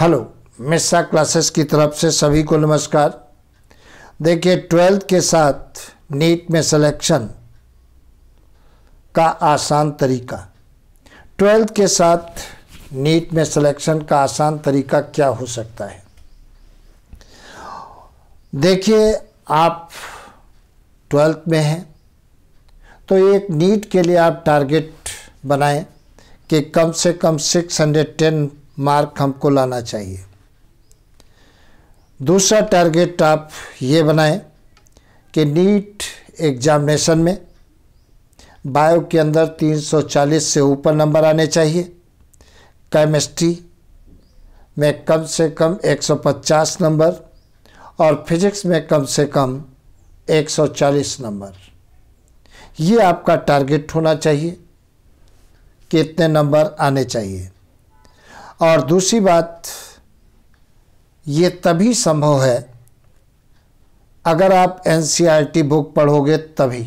hello मिस्सा classes की तरफ से सभी को नमस्कार देखिए ट्वेल्थ के साथ नीट में सिलेक्शन का आसान तरीका ट्वेल्थ के साथ नीट में सिलेक्शन का आसान तरीका क्या हो सकता है देखिए आप ट्वेल्थ में हैं तो एक नीट के लिए आप टारगेट बनाएं कि कम से कम 610 मार्क हमको लाना चाहिए दूसरा टारगेट आप ये बनाएं कि नीट एग्जामिनेशन में बायो के अंदर 340 से ऊपर नंबर आने चाहिए केमिस्ट्री में कम से कम 150 नंबर और फिजिक्स में कम से कम 140 नंबर ये आपका टारगेट होना चाहिए कितने नंबर आने चाहिए और दूसरी बात ये तभी संभव है अगर आप एन e बुक पढ़ोगे तभी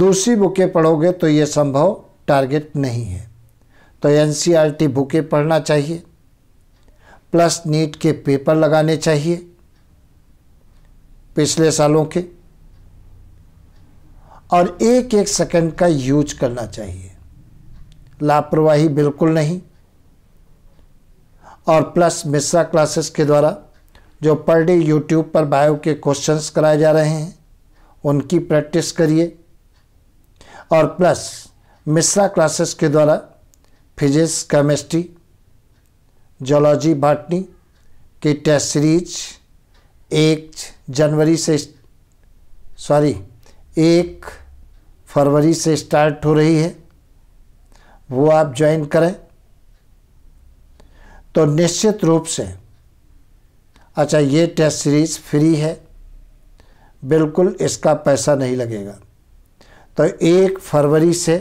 दूसरी बुकें पढ़ोगे तो ये संभव टारगेट नहीं है तो एन e बुकें पढ़ना चाहिए प्लस नीट के पेपर लगाने चाहिए पिछले सालों के और एक एक सेकंड का यूज करना चाहिए लापरवाही बिल्कुल नहीं और प्लस मिश्रा क्लासेस के द्वारा जो पर डे यूट्यूब पर बायो के क्वेश्चंस कराए जा रहे हैं उनकी प्रैक्टिस करिए और प्लस मिश्रा क्लासेस के द्वारा फिजिक्स केमिस्ट्री जोलॉजी बाटनी की टेस्ट सीरीज एक जनवरी से सॉरी एक फरवरी से स्टार्ट हो रही है वो आप ज्वाइन करें तो निश्चित रूप से अच्छा ये टेस्ट सीरीज़ फ्री है बिल्कुल इसका पैसा नहीं लगेगा तो एक फरवरी से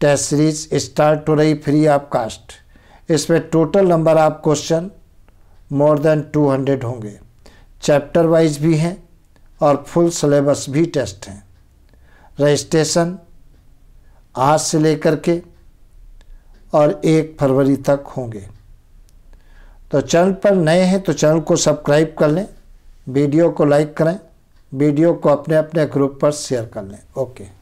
टेस्ट सीरीज स्टार्ट हो रही फ्री ऑफ कास्ट इसमें total number of question more than 200 होंगे चैप्टर वाइज भी हैं और फुल सिलेबस भी टेस्ट हैं रजिस्ट्रेशन आज से लेकर के और एक फरवरी तक होंगे तो चैनल पर नए हैं तो चैनल को सब्सक्राइब कर लें वीडियो को लाइक करें वीडियो को अपने अपने ग्रुप पर शेयर कर लें ओके